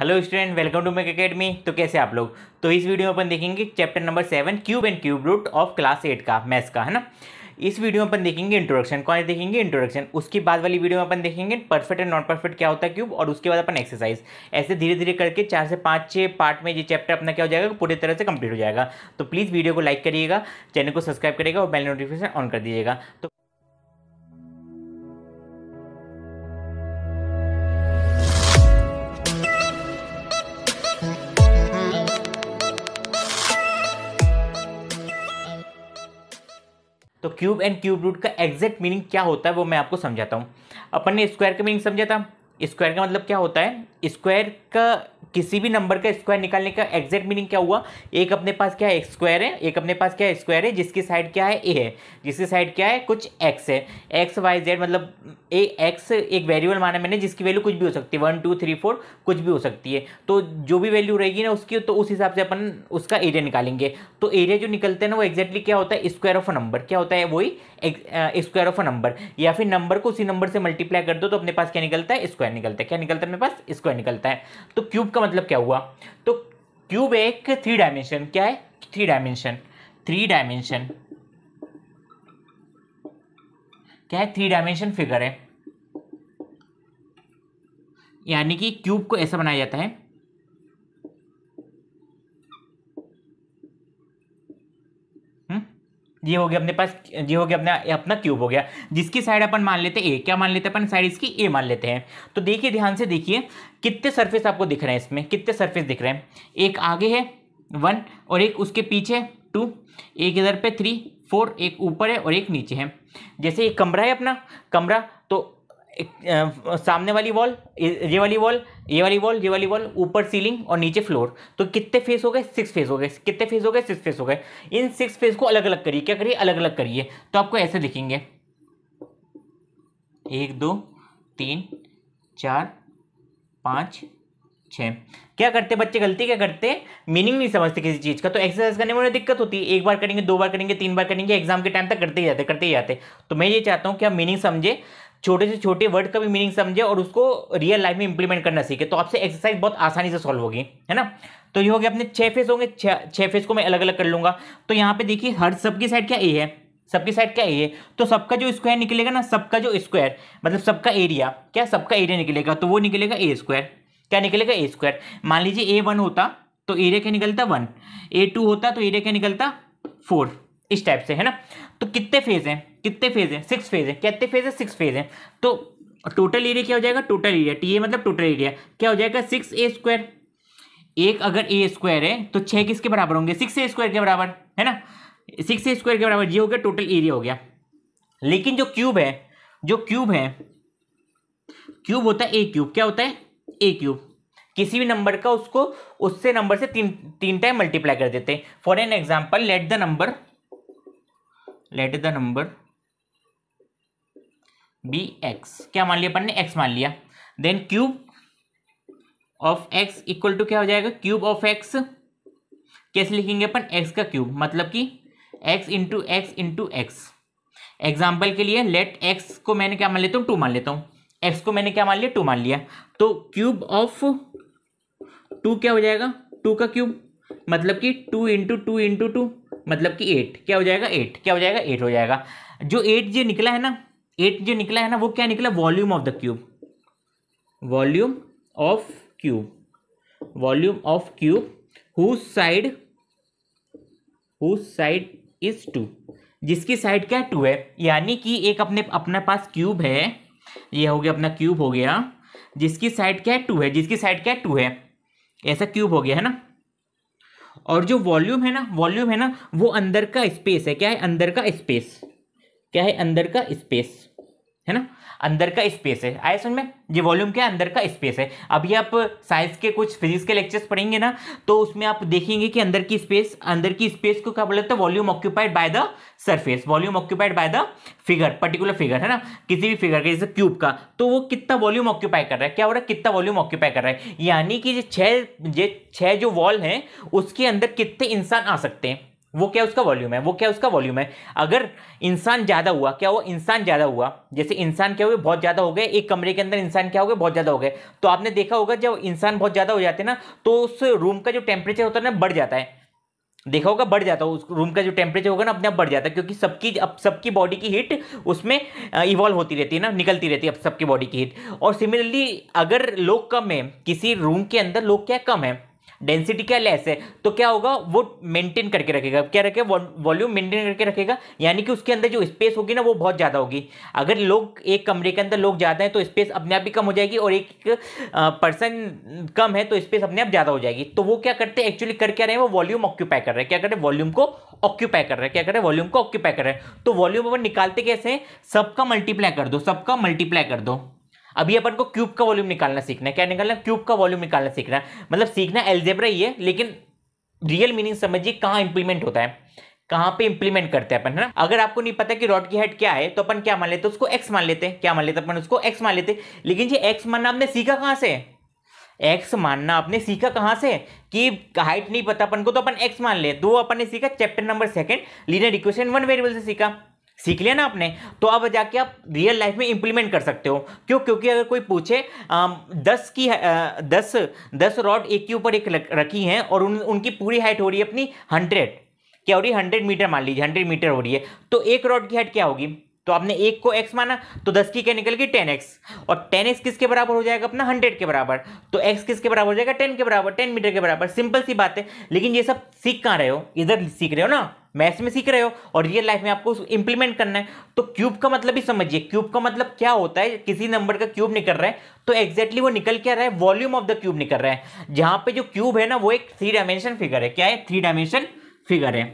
hello student welcome to make academy तो कैसे आप लोग तो इस वीडियो में अपन देखेंगे chapter number seven cube and cube root of class eight का मैथ्स का है ना इस वीडियो में अपन देखेंगे इंट्रोडक्शन कौन देखेंगे इंट्रोडक्शन उसके बाद वाली वीडियो में अपन देखेंगे परफेक्ट एंड नॉन परफेक्ट क्या होता है क्यूब और उसके बाद अपन एक्सरसाइज ऐसे धीरे धीरे करके चार से पाँच छः पार्ट में ये चैप्टर अपना क्या हो जाएगा पूरी तरह से कंप्लीट हो जाएगा तो प्लीज़ वीडियो को लाइक करिएगा चैनल को सब्सक्राइब करिएगा और बेल नोटिफिकेशन ऑन कर दीजिएगा तो क्यूब एंड क्यूब रूट का एग्जैक्ट मीनिंग क्या होता है वो मैं आपको समझाता हूँ अपन ने स्क्वायर का मीनिंग समझा था स्क्वायर का मतलब क्या होता है स्क्वायर का किसी भी नंबर का स्क्वायर निकालने का एग्जैक्ट मीनिंग क्या हुआ एक अपने पास क्या है स्क्वायर है एक अपने पास क्या है स्क्वायर है जिसकी साइड क्या है ए है जिसकी साइड क्या है कुछ एक्स है एक्स वाई जेड मतलब ए एक्स एक वेरिएबल माना मैंने जिसकी वैल्यू कुछ भी हो सकती है वन टू थ्री फोर कुछ भी हो सकती है तो जो भी वैल्यू रहेगी ना उसकी तो उस हिसाब से अपन उसका एरिया निकालेंगे तो एरिया जो निकलते हैं ना वो एक्जैक्टली क्या होता है स्क्वायर ऑफ अ नंबर क्या होता है वही स्क्वायर ऑफ अ नंबर या फिर नंबर को उसी नंबर से मल्टीप्लाई कर दो तो अपने पास क्या निकलता है स्क्वायर निकलता है क्या निकलता है अपने पास स्क्वायर निकलता है तो क्यूब का इसका मतलब क्या हुआ तो क्यूब एक थ्री डायमेंशन क्या है थ्री डायमेंशन थ्री डायमेंशन क्या है थ्री डायमेंशन फिगर है यानी कि क्यूब को ऐसा बनाया जाता है ये हो गया अपने पास ये हो गया अपना अपना क्यूब हो गया जिसकी साइड अपन मान लेते हैं ए क्या मान लेते हैं अपन साइड इसकी ए मान लेते हैं तो देखिए ध्यान से देखिए कितने सरफेस आपको दिख रहे हैं इसमें कितने सरफेस दिख रहे हैं एक आगे है वन और एक उसके पीछे टू एक इधर पे थ्री फोर एक ऊपर है और एक नीचे है जैसे ये कमरा है अपना कमरा तो एक, आ, सामने वाली वॉल ये वाली वॉल ये वाली वॉल ये वाली वॉल ऊपर सीलिंग और नीचे फ्लोर तो कितने फेस हो गए सिक्स फेस हो गए कितने फेस हो गए सिक्स फेस हो गए इन सिक्स फेस को अलग अलग करिए क्या करिए अलग अलग करिए तो आपको ऐसे दिखेंगे एक दो तीन चार पाँच छः क्या करते बच्चे गलती क्या करते मीनिंग नहीं समझते किसी चीज़ का तो एक्सरसाइज करने में उन्हें दिक्कत होती है एक बार करेंगे दो बार करेंगे तीन बार करेंगे एग्जाम के टाइम तक करते ही जाते करते ही जाते तो मैं ये चाहता हूँ कि आप मीनिंग समझे छोटे से छोटे वर्ड का भी मीनिंग समझे और उसको रियल लाइफ में इंप्लीमेंट करना सीखे तो आपसे एक्सरसाइज बहुत आसानी से सॉल्व होगी है ना तो ये हो गया अपने छह फेस होंगे छः फेस को मैं अलग अलग कर लूंगा तो यहाँ पे देखिए हर सबकी साइड क्या ए है सबकी साइड क्या ए है तो सबका जो स्क्वायर निकलेगा ना सबका जो स्क्वायर मतलब सबका एरिया क्या सबका एरिया निकलेगा तो वो निकलेगा ए स्क्वायर क्या निकलेगा ए स्क्वायर मान लीजिए ए वन होता तो एरिया क्या निकलता वन ए टू होता तो एरिया क्या निकलता फोर इस टाइप से है ना तो कितने फेज हैं कितने फेज हैं सिक्स फेज हैं कितने फेज है सिक्स फेज हैं तो टोटल एरिया क्या हो जाएगा टोटल एरिया टी ए मतलब टोटल एरिया क्या हो जाएगा सिक्स ए स्क्वायर एक अगर ए स्क्वायर है तो छः किसके बराबर होंगे सिक्स ए स्क्वायर के बराबर है ना सिक्स ए स्क्वायर के बराबर ये हो गया टोटल एरिया हो गया लेकिन जो क्यूब है जो क्यूब है क्यूब होता है ए क्यूब क्या होता है ए क्यूब किसी भी नंबर का उसको उससे नंबर से तीन तीन टाइम मल्टीप्लाई कर देते हैं for an example let the number let the number be x क्या मान लिया अपन ने एक्स मान लिया then cube of x equal to क्या हो जाएगा क्यूब ऑफ एक्स कैसे लिखेंगे अपन एक्स का क्यूब मतलब कि x into x into x example के लिए लेट एक्स को मैंने क्या मान लेता हूँ टू मान लेता हूँ एक्स को मैंने क्या मान लिया टू मान लिया तो क्यूब ऑफ टू क्या हो जाएगा टू का क्यूब मतलब कि two into two into two मतलब कि एट क्या हो जाएगा एट क्या हो जाएगा एट हो जाएगा जो एट जो निकला है ना एट जो निकला है ना वो क्या निकला volume of the cube volume of cube volume of cube whose side whose side is two जिसकी साइड क्या टू है यानी कि एक अपने अपने पास क्यूब है ये हो गया अपना क्यूब हो गया जिसकी साइड क्या टू है जिसकी साइड क्या टू है ऐसा क्यूब हो गया है ना और जो वॉल्यूम है ना वॉल्यूम है ना वो अंदर का स्पेस है क्या है अंदर का स्पेस क्या है अंदर का स्पेस है ना अंदर का स्पेस है आया समझ में ये वॉल्यूम क्या अंदर का स्पेस है अभी आप साइंस के कुछ फिजिक्स के लेक्चर्स पढ़ेंगे ना तो उसमें आप देखेंगे कि अंदर की स्पेस अंदर की स्पेस को क्या बोलते हैं volume occupied by the surface volume occupied by the figure particular figure है ना किसी भी फिगर का जैसे क्यूब का तो वो कितना वॉल्यूम ऑक्यूपाई कर रहा है क्या हो रहा है कितना वॉल्यूम ऑक्यूपाई कर रहा है यानी कि ये छः छः जो वॉल हैं उसके अंदर कितने इंसान आ सकते हैं वो क्या उसका वॉल्यूम है वो क्या उसका वॉल्यूम है अगर इंसान ज़्यादा हुआ क्या वो इंसान ज़्यादा हुआ जैसे इंसान क्या हुए बहुत ज़्यादा हो गए एक कमरे के अंदर इंसान क्या हो गए बहुत ज़्यादा हो गए तो आपने देखा होगा जब इंसान बहुत ज़्यादा हो जाते हैं ना तो उस रूम का जो टेम्परेचर होता है ना बढ़ जाता है देखा होगा बढ़ जाता है उस रूम का जो टेम्परेचर होगा ना अपने आप बढ़ जाता है क्योंकि सबकी अब सबकी बॉडी की हीट उसमें इवॉल्व होती रहती है ना निकलती रहती है अब सबकी बॉडी की हीट और सिमिलरली अगर लोग कम है किसी रूम के अंदर लोग क्या कम है डेंसिटी क्या लेस है तो क्या होगा वो मेंटेन करके रखेगा क्या रखेगा वॉल्यूम मेंटेन करके रखेगा यानी कि उसके अंदर जो स्पेस होगी ना वो बहुत ज़्यादा होगी अगर लोग एक कमरे के अंदर लोग ज़्यादा हैं तो स्पेस अपने आप ही कम हो जाएगी और एक पर्सन कम है तो स्पेस अपने आप ज़्यादा हो जाएगी तो वो क्या करते हैं एक्चुअली कर क्या रहे हैं वो वॉल्यूम ऑक्यूपाई कर रहे हैं क्या कर रहे हैं वॉल्यूम को ऑक्यूपाई कर रहे हैं क्या कर रहे हैं वॉल्यूम को ऑक्यूपाई कर रहे हैं तो वॉल्यूम अपन निकालते कैसे सबका मल्टीप्लाई कर दो सबका मल्टीप्लाई कर दो अभी अपन को क्यूब का वॉल्यूम निकालना सीखना है क्या निकालना क्यूब का वॉल्यूम निकालना सीखना है मतलब सीखना एल्जेब्रा ही है लेकिन रियल मीनिंग समझिए कहाँ इंप्लीमेंट होता है कहाँ पे इंप्लीमेंट करते हैं अपन है ना अगर आपको नहीं पता कि रॉड की हेड क्या है तो अपन क्या मान लेते उसको एक्स मान लेते हैं क्या मान लेते अपन उसको एक्स मान लेते लेकिन ये एक्स मानना आपने सीखा कहाँ से एक्स मानना आपने सीखा कहाँ से कि हाइट नहीं पता अपन को तो अपन एक्स मान ले दो अपन ने सीखा chapter number second linear equation one variable से सीखा सीख लिया ना आपने तो अब जाके आप रियल लाइफ में इंप्लीमेंट कर सकते हो क्यों क्योंकि अगर कोई पूछे आ, दस की आ, दस दस रॉड एक के ऊपर एक रखी हैं और उन, उनकी पूरी हाइट हो रही है अपनी हंड्रेड क्या हो रही है हंड्रेड मीटर मान लीजिए हंड्रेड मीटर हो रही है तो एक रॉड की हाइट क्या होगी तो आपने एक को एक्स माना तो दस की क्या निकल गई टेन एक्स और टेन एक्स किसके बराबर हो जाएगा अपना हंड्रेड के बराबर तो एक्स किसके बराबर हो जाएगा टेन के बराबर टेन मीटर के बराबर सिंपल सी बात है लेकिन ये सब सीख कहाँ रहे हो इधर सीख रहे हो ना मैथ्स में सीख रहे हो और रियल लाइफ में आपको इंप्लीमेंट करना है तो क्यूब का मतलब ही समझिए क्यूब का मतलब क्या होता है किसी नंबर का क्यूब निकल रहा है तो एक्जैक्टली exactly वो निकल क्या रहा है वॉल्यूम ऑफ द क्यूब निकल रहा है जहां पे जो क्यूब है ना वो एक थ्री डायमेंशन फिगर है क्या है थ्री डायमेंशन फिगर है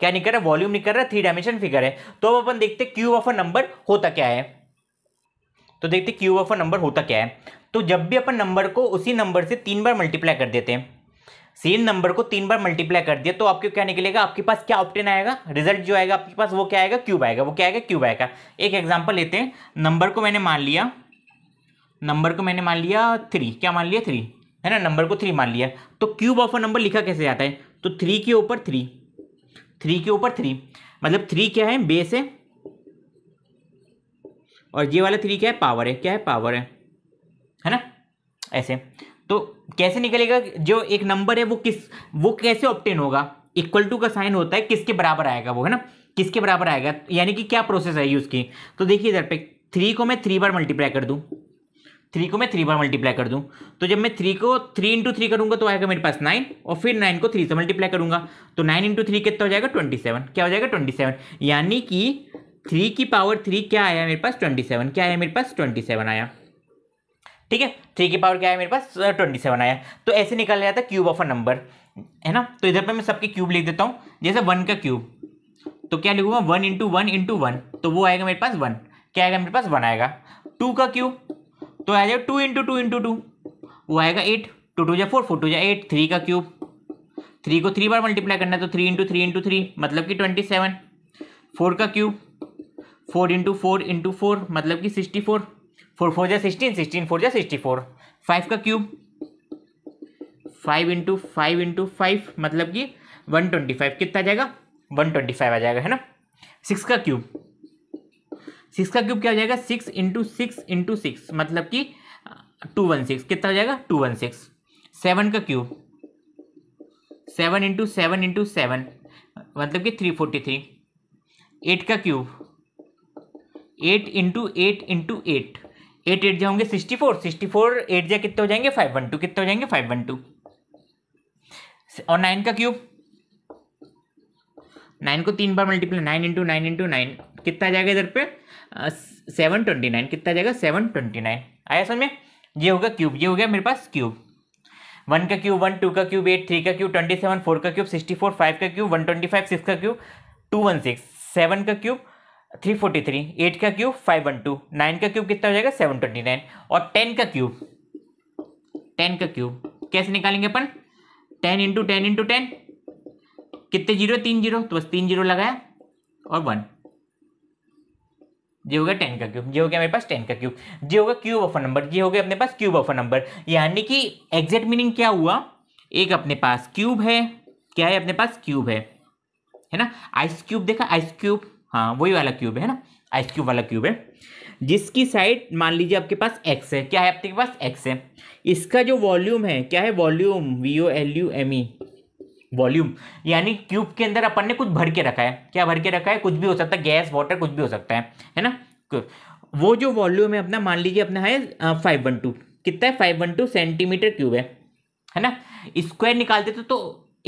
क्या निकल रहा है वॉल्यूम निकल रहा है थ्री डायमेंशन फिगर है तो अब अपन देखते क्यूब ऑफ अ नंबर होता क्या है तो देखते क्यूब ऑफ अ नंबर होता क्या है तो जब भी अपन नंबर को उसी नंबर से तीन बार मल्टीप्लाई कर देते हैं सेम नंबर को तीन बार मल्टीप्लाई कर दिया तो आपके क्या निकलेगा आपके पास क्या ऑप्टेन आएगा रिजल्ट जो आएगा आपके पास वो क्या आएगा क्यूब आएगा वो क्या आएगा क्यूब आएगा एक एग्जाम्पल लेते हैं नंबर को मैंने मान लिया नंबर को मैंने मान लिया थ्री क्या मान लिया थ्री है ना नंबर को थ्री मान लिया तो क्यूब ऑफ अ नंबर लिखा कैसे जाता है तो थ्री के ऊपर थ्री थ्री के ऊपर थ्री मतलब थ्री क्या है बेस है और ये वाला थ्री क्या है पावर है क्या है पावर है है ना ऐसे तो कैसे निकलेगा जो एक नंबर है वो किस वो कैसे ऑप्टेन होगा इक्वल टू का साइन होता है किसके बराबर आएगा वो है ना किसके बराबर आएगा यानी कि क्या प्रोसेस आएगी उसकी तो देखिए इधर पे थ्री को मैं थ्री बार मल्टीप्लाई कर दूँ थ्री को मैं थ्री बार मल्टीप्लाई कर दूँ तो जब मैं थ्री को थ्री इंटू थ्री करूँगा तो आएगा मेरे पास नाइन और फिर नाइन को थ्री से मल्टीप्लाई करूँगा तो नाइन इंटू थ्री कितना हो जाएगा ट्वेंटी सेवन क्या हो जाएगा ट्वेंटी सेवन यानी कि थ्री की पावर थ्री क्या आया मेरे पास ट्वेंटी सेवन क्या आया मेरे पास ट्वेंटी सेवन आया ठीक है थ्री की पावर क्या है मेरे पास ट्वेंटी uh, सेवन आया तो ऐसे निकल जाता है क्यूब ऑफ अ नंबर है ना तो इधर पर मैं सबके क्यूब लिख देता हूँ जैसे वन का क्यूब तो क्या लिखूंगा one into one into one तो वो आएगा मेरे पास वन क्या आएगा मेरे पास वन आएगा टू का क्यूब तो आ जाएगा two into two into two वो आएगा एट टू टू जा फोर फोर टू जा एट थ्री का क्यूब थ्री को थ्री बार मल्टीप्लाई करना है तो three into three into three मतलब कि ट्वेंटी सेवन फोर का cube four into four into four मतलब कि सिक्सटी फोर फोर फोर जै सिक्सटीन सिक्सटीन फोर जै सिक्सटी फोर फाइव का cube five into five into five मतलब कि वन ट्वेंटी फाइव कितना आ जाएगा वन ट्वेंटी फाइव आ जाएगा है ना सिक्स का क्यूब सिक्स का क्यूब क्या हो जाएगा six into six into six मतलब कि टू वन सिक्स कितना हो जाएगा टू वन सिक्स सेवन का cube seven into seven into seven मतलब कि थ्री फोर्टी थ्री एट का cube eight into eight into eight eight eight जाओगे होंगे sixty four sixty four eight जा कितने हो जाएंगे फाइव वन टू कितने हो जाएंगे फाइव वन टू और नाइन का क्यूब नाइन को तीन बार multiply nine into nine into nine कितना जाएगा इधर पे सेवन ट्वेंटी नाइन कितना जाएगा सेवन ट्वेंटी नाइन आया समझ में ये होगा क्यूब ये हो गया मेरे पास क्यूब वन का क्यूब वन टू का क्यूब एट थ्री का क्यूब ट्वेंटी सेवन फोर का क्यूब सिक्सटी फोर फाइव का cube one twenty five six का cube two one six seven का cube three forty three eight का cube five one two nine का cube कितना हो जाएगा सेवन ट्वेंटी नाइन और टेन का क्यूब टेन का क्यूब कैसे निकालेंगे अपन ten into ten into ten कितने जीरो तीन जीरो तो बस तीन जीरो लगाया और वन जी हो गया टेन का क्यूब जी हो गया मेरे पास टेन का क्यूब जी होगा क्यूब ऑफ नंबर जी हो गया अपने पास क्यूब ऑफ नंबर यानी कि एग्जैक्ट मीनिंग क्या हुआ एक अपने पास क्यूब है क्या है अपने पास क्यूब है है ना आइस क्यूब देखा आइस क्यूब हाँ वही वाला क्यूब है ना आइस क्यूब वाला क्यूब है जिसकी साइड मान लीजिए आपके पास एक्स है क्या है आपके पास एक्स है इसका जो वॉल्यूम है क्या है volume V O L U M E volume यानी क्यूब के अंदर अपन ने कुछ भर के रखा है क्या भर के रखा है कुछ भी हो सकता है गैस वाटर कुछ भी हो सकता है है ना वो जो वॉल्यूम है अपना मान लीजिए अपना है फाइव वन टू कितना है five one two centimetre cube है है ना स्क्वायर निकाल देते तो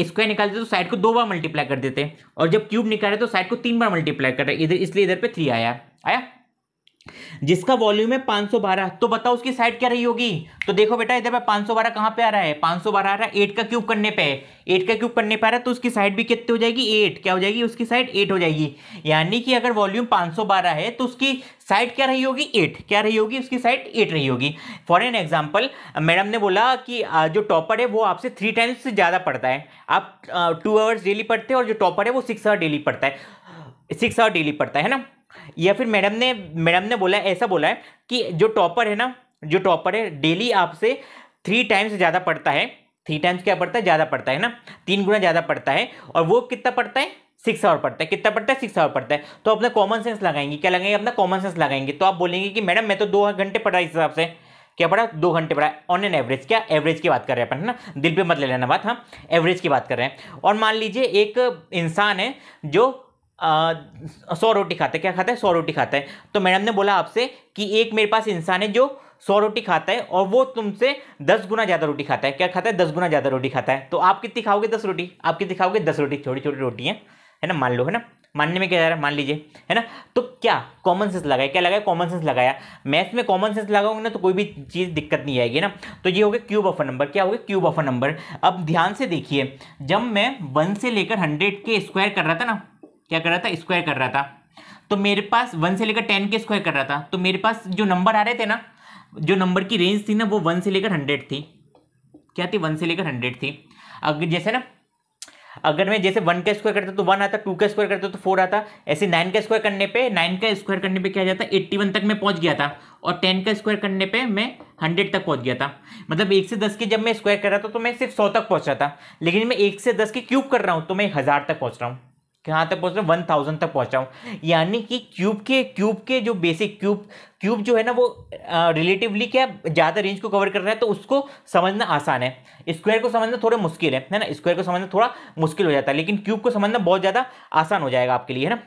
स्क्वायर निकालते तो साइड को दो बार मल्टीप्लाई कर देते और जब क्यूब निकाले तो साइड को तीन बार मल्टीप्लाई कर रहे इधर इसलिए इधर पे थ्री आया आया जिसका वॉल्यूम है 512 तो बताओ उसकी साइड क्या रही होगी तो देखो बेटा इधर पे 512 कहाँ पर आ रहा है 512 आ रहा है एट का क्यूब करने पे एट का क्यूब करने पे आ रहा है तो उसकी साइड भी कितनी हो जाएगी एट क्या हो जाएगी उसकी साइड एट हो जाएगी यानी कि अगर वॉल्यूम 512 है तो उसकी साइड क्या रही होगी एट क्या रही होगी उसकी साइड एट रही होगी फॉर एन एग्जाम्पल मैडम ने बोला कि जो टॉपर है वो आपसे थ्री टाइम्स से ज़्यादा पढ़ता है आप टू आवर्स डेली पढ़ते हैं और जो टॉपर है वो सिक्स आवर डेली पढ़ता है सिक्स आवर डेली पढ़ता है ना या फिर मैडम ने मैडम ने बोला ऐसा बोला है कि जो टॉपर है ना जो टॉपर है डेली आपसे थ्री टाइम्स ज़्यादा पढ़ता है थ्री टाइम्स क्या पड़ता है ज़्यादा पड़ता है ना तीन गुना ज़्यादा पड़ता है और वो कितना पड़ता है सिक्स आवर पड़ता है कितना पड़ता है सिक्स आवर पड़ता है तो अपना कॉमन सेंस लगाएंगे क्या लगाएंगे अपना कॉमन सेंस लगाएंगे तो आप बोलेंगे कि मैडम मैं तो दो घंटे पढ़ा इस हिसाब से क्या पढ़ा दो घंटे पढ़ा ऑन एन एवरेज क्या एवरेज की बात कर रहे हैं अपन है ना दिल पे मत ले लेना बात हाँ एवरेज की बात कर रहे हैं और मान लीजिए एक इंसान है जो सौ रोटी खाता है क्या खाता है सौ रोटी खाता है तो मैडम ने बोला आपसे कि एक मेरे पास इंसान है जो सौ रोटी खाता है और वो तुमसे दस गुना ज़्यादा रोटी खाता है क्या खाता है दस गुना ज़्यादा रोटी खाता है तो आप कितनी खाओगे दस रोटी आप कितनी खाओगे दस रोटी छोटी छोटी रोटी हैं है ना मान लो है ना मानने में क्या जा रहा है मान लीजिए है ना तो क्या कॉमन सेंस लगाया क्या लगाया कॉमन सेंस लगाया मैथ्स में कॉमन सेंस लगाओगे ना तो कोई भी चीज़ दिक्कत नहीं आएगी ना तो ये हो गया क्यूब ऑफ अ नंबर क्या हो गया क्यूब ऑफ अ नंबर अब ध्यान से देखिए जब मैं वन से लेकर हंड्रेड के स्क्वायर कर रहा था ना क्या कर रहा था स्क्वायर कर रहा था तो मेरे पास वन से लेकर टेन के स्क्वायर कर रहा था तो मेरे पास जो नंबर आ रहे थे ना जो नंबर की रेंज थी ना वो वन से लेकर हंड्रेड थी क्या थी वन से लेकर हंड्रेड थी अगर जैसे ना अगर मैं जैसे वन का स्क्वायर करता तो वन आता टू का स्क्वायर करता तो फोर आता ऐसे नाइन का स्क्वायर करने पे नाइन का स्क्वायर करने पे क्या जाता एट्टी वन तक मैं पहुंच गया था और टेन का स्क्वायर करने पे मैं हंड्रेड तक पहुंच गया था मतलब एक से दस के जब मैं स्क्वायर कर रहा था तो मैं सिर्फ सौ तक पहुंच रहा था लेकिन मैं एक से दस के क्यूब कर रहा हूँ तो मैं हज़ार तक पहुँच रहा हूँ कहाँ तक पहुँच रहा हूँ वन थाउजेंड तक पहुँचा हूँ यानी कि क्यूब के क्यूब के जो बेसिक क्यूब क्यूब जो है ना वो रिलेटिवली क्या ज़्यादा रेंज को कवर कर रहा है तो उसको समझना आसान है स्क्वायर को समझना थोड़ा मुश्किल है है ना स्क्वायर को समझना थोड़ा मुश्किल हो जाता है लेकिन क्यूब को समझना बहुत ज़्यादा आसान हो जाएगा आपके लिए है ना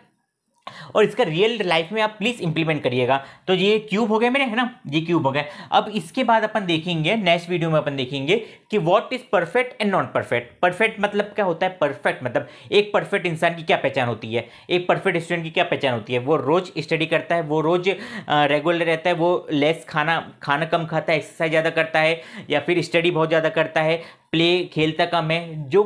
और इसका रियल लाइफ में आप प्लीज़ इंप्लीमेंट करिएगा तो ये क्यूब हो गए मेरे है ना ये क्यूब हो गए अब इसके बाद अपन देखेंगे नेक्स्ट वीडियो में अपन देखेंगे कि what is perfect and non perfect perfect मतलब क्या होता है परफेक्ट मतलब एक परफेक्ट इंसान की क्या पहचान होती है एक परफेक्ट स्टूडेंट की क्या पहचान होती है वो रोज़ स्टडी करता है वो रोज़ रेगुलर रहता है वो लेस खाना खाना कम खाता है एक्सरसाइज ज़्यादा करता है या फिर स्टडी बहुत ज़्यादा करता है प्ले खेलता कम है जो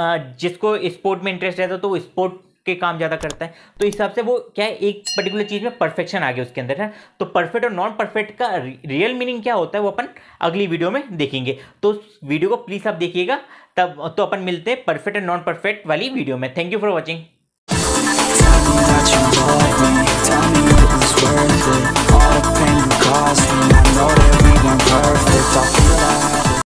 जिसको स्पोर्ट में इंटरेस्ट रहता है तो वो स्पोर्ट के काम ज़्यादा करता है तो इस हिसाब से वो क्या है एक पर्टिकुलर चीज़ में परफेक्शन आ गया उसके अंदर है तो परफेक्ट और नॉन परफेक्ट का रियल मीनिंग क्या होता है वो अपन अगली वीडियो में देखेंगे तो वीडियो को प्लीज़ आप देखिएगा तब तो अपन मिलते हैं परफेक्ट एंड नॉन परफेक्ट वाली वीडियो में थैंक यू फॉर वॉचिंग